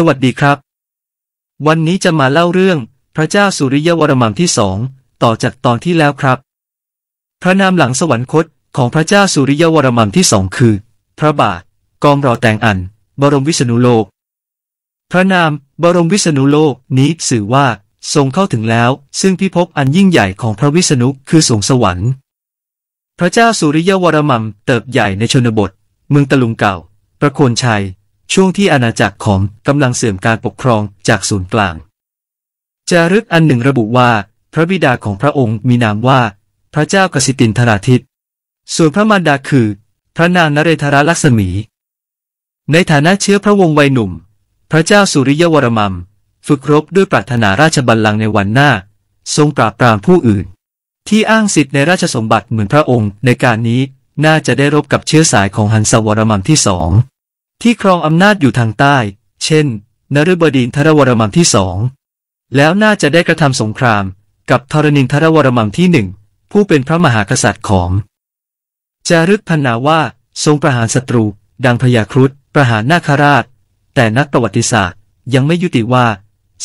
สวัสดีครับ วันนี้จะมาเล่าเรื่อง พระเจ้าสุริยวรมันที่สองต่อจากตอนที่แล้วครับ พระนามหลังสวรรคตของพระเจ้าสุริยวรมันที่สองคือ พระบาท กองรอแตงอันบรมวิษณุโลก พระนาม บรมวิษณุโลกนี้สื่อว่า ทรงเข้าถึงแล้วซึ่งพิภพอันยิ่งใหญ่ของพระวิษณุคือสวงสวรรค์ พระเจ้าสุริยวรมันเติบใหญ่ในชนบทเมืองตะลุงเก่า ประโคนชัยช่วงที่อาณาจักรของกำลังเสื่อมการปกครองจากศูนย์กลางจารึกอันหนึ่งระบุว่า พระบิดาของพระองค์มีนามว่าพระเจ้ากสิตินทราทิตส่วนพระมารดาคือพระนางนเรธราลักษมี ในฐานะเชื้อพระวงศ์วัยหนุ่ม พระเจ้าสุริยวรมัมฝึกรบด้วยปรารถนาราชบัลลังก์ในวันหน้า ทรงปราบปรามผู้อื่น ที่อ้างสิทธิ์ในราชสมบัติเหมือนพระองค์ในการนี้น่าจะได้รบกับเชื้อสายของหันสวรมัมที่สองที่ครองอำนาจอยู่ทางใต้ เช่น นรบดินทรวรมังที่สอง แล้วน่าจะได้กระทำสงคราม กับทรณินทรวรมังที่หนึ่งผู้เป็นพระมหากษัตริย์ของจารึกพันนาว่า ทรงประหารศัตรูดังพยาครุฑประหารนาคราช แต่นักประวัติศาสตร์ ยังไม่ยุติว่า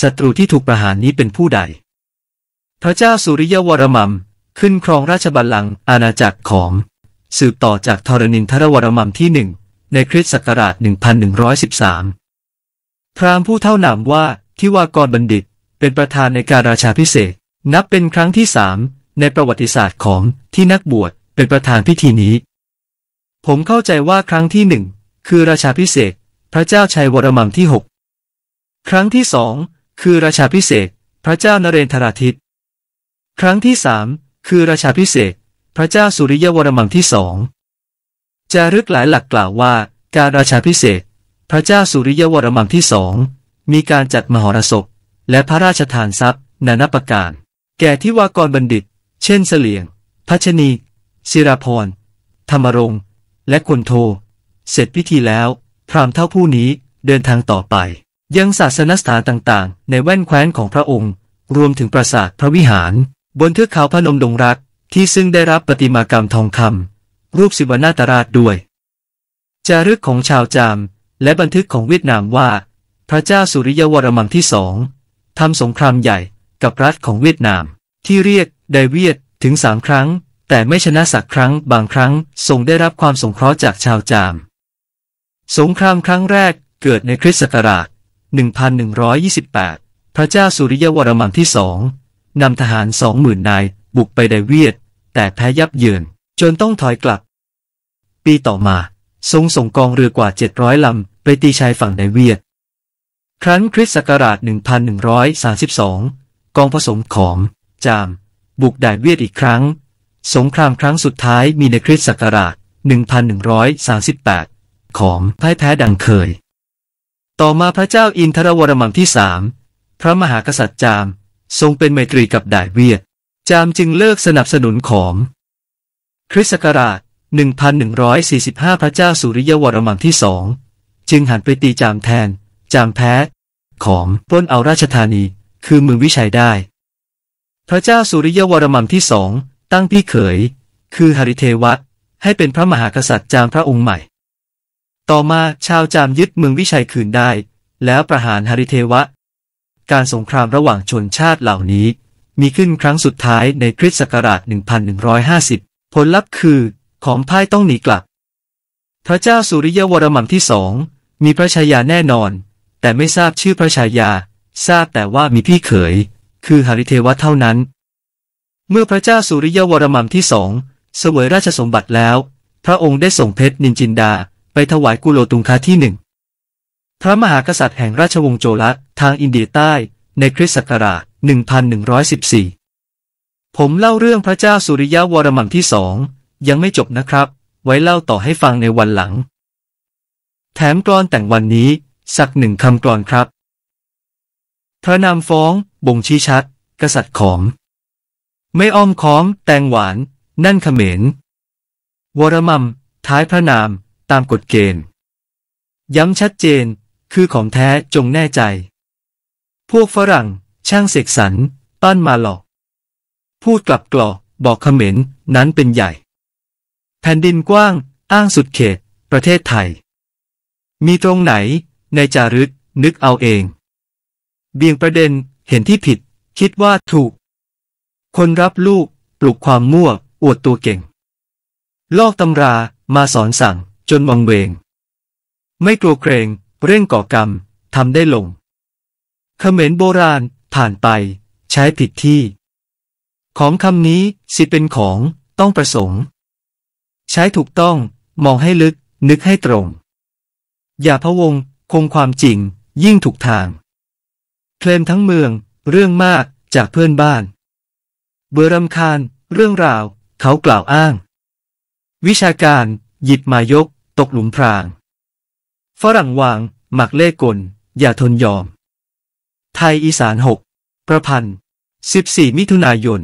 ศัตรูที่ถูกประหารนี้เป็นผู้ใด พระเจ้าสุริยวรมัมขึ้นครองราชบัลลังก์อาณาจักรของสืบต่อจากทรณินทรวรมัมที่หนึ่งในคริสต์ศักราช 1113 พราหมณ์ผู้เท่านามว่าทิวากรบัณฑิตเป็นประธานในการราชาพิเศษ นับเป็นครั้งที่สามในประวัติศาสตร์ของที่นักบวช เป็นประธานพิธีนี้ ผมเข้าใจว่าครั้งที่หนึ่งคือราชาพิเศษ พระเจ้าชัยวรมังที่ 6 ครั้งที่สองคือราชาพิเศษ พระเจ้านเรนทราทิตครั้งที่สามคือราชาพิเศษพระเจ้าสุริยวรมังที่สองจารึกหลายหลักกล่าวว่า การราชาพิเศษ พระเจ้าสุริยวรมังที่สอง มีการจัดมหรสพ และพระราชทานทรัพย์ นานาประการ แก่ที่วากรบัณฑิต เช่นเสลียงพัชนีศิราพรธรรมรงและคนโท เสร็จพิธีแล้ว พรามเท่าผู้นี้เดินทางต่อไป ยังศาสนสถานต่างๆ ในแว่นแคว้นของพระองค์ รวมถึงปราสาทพระวิหาร บนเทือกเขาพนมดงรักที่ซึ่งได้รับปฏิมากรรมทองคำรูปสิวนาตราชด้วย จารึกของชาวจาม และบันทึกของเวียดนามว่า พระเจ้าสุริยวรมังที่สองทำสงครามใหญ่ กับรัฐของเวียดนาม ที่เรียกไดเวียดถึงสามครั้ง แต่ไม่ชนะสักครั้งบางครั้งทรงได้รับความสงเคราะห์จากชาวจามสงครามครั้งแรกเกิดในคริสต์ศักราช 1128 พระเจ้าสุริยวรมังที่สองนำทหารสองหมื่นนาย บุกไปไดเวียด แต่แพ้ยับเยินจนต้องถอยกลับ ปีต่อมา ทรงส่งกองเรือกว่า 700ลำไปตีชายฝั่งในเวียดครั้นคริสต์ศักราช 1132กองผสมของจาม บุกด่านเวียดอีกครั้ง สงครามครั้งสุดท้ายมีในคริสต์ศักราช 1138 ของพ่ายแพ้ดังเคย ต่อมาพระเจ้าอินทรวรมังที่สามพระมหากษัตริย์จามทรงเป็นไมตรีกับด่านเวียด จามจึงเลิกสนับสนุนของคริสต์ศักราช1145 พระเจ้าสุริยวรมังที่สอง จึงหันไปตีจามแทน จามแพ้ของปล้นเอาราชธานี คือเมืองวิชัยได้ พระเจ้าสุริยวรมังที่สอง ตั้งพี่เขย คือหริเทวะ ให้เป็นพระมหากษัตริย์จามพระองค์ใหม่ ต่อมาชาวจามยึดเมืองวิชัยคืนได้ แล้วประหารหริเทวะ การสงครามระหว่างชนชาติเหล่านี้ มีขึ้นครั้งสุดท้ายในคริสต์ศักราช 1150ผลลัพธ์คือของพ่ายต้องหนีกลับ พระเจ้าสุริยวรมันที่สองมีพระชายาแน่นอน แต่ไม่ทราบชื่อพระชายา ทราบแต่ว่ามีพี่เขยคือหริเทวะเท่านั้น เมื่อพระเจ้าสุริยวรมันที่สองเสวยราชสมบัติแล้ว พระองค์ได้ส่งเพชรนินจินดาไปถวายกุโลตุงคาที่หนึ่งพระมหากษัตริย์แห่งราชวงศ์โจละทางอินเดียใต้ ในคริสต์ศักราช 1114ผมเล่าเรื่องพระเจ้าสุริยะวรมังที่สองยังไม่จบนะครับ ไว้เล่าต่อให้ฟังในวันหลัง แถมกรอนแต่งวันนี้สักหนึ่งคำกรอนครับพระนามฟ้อง บ่งชี้ชัด กษัตริย์ของ ไม่อ้อมค้อมแต่งหวาน นั่นขเขมรวรมัมท้ายพระนาม ตามกฎเกณฑ์ ย้ำชัดเจน คือของแท้จงแน่ใจ พวกฝรั่ง ช่างเสกสรรต้านมาหลอกพูดกลับกลอบอกเขมรนั้นเป็นใหญ่ แผ่นดินกว้าง อ้างสุดเขต ประเทศไทย มีตรงไหน ในจารึกนึกเอาเอง เบี่ยงประเด็น เห็นที่ผิด คิดว่าถูก คนรับลูก ปลุกความมั่ว อวดตัวเก่ง ลอกตำรา มาสอนสั่ง จนวังเวง ไม่กลัวเกรง เร่งก่อกรรม ทำได้ลงเขมรโบราณ ผ่านไป ใช้ผิดที่ของคำนี้สิเป็นของ ต้องประสงค์ใช้ถูกต้อง มองให้ลึก นึกให้ตรง อย่าพะวง คงความจริง ยิ่งถูกทางเคลมทั้งเมือง เรื่องมากจากเพื่อนบ้าน เบื่อรำคาญเรื่องราว เขากล่าวอ้าง วิชาการ หยิบมายก ตกหลุมพราง ฝรั่งวางหมักเล่กล อย่าทนยอม ไทยอีสานหกประพันธ์14มิถุนายน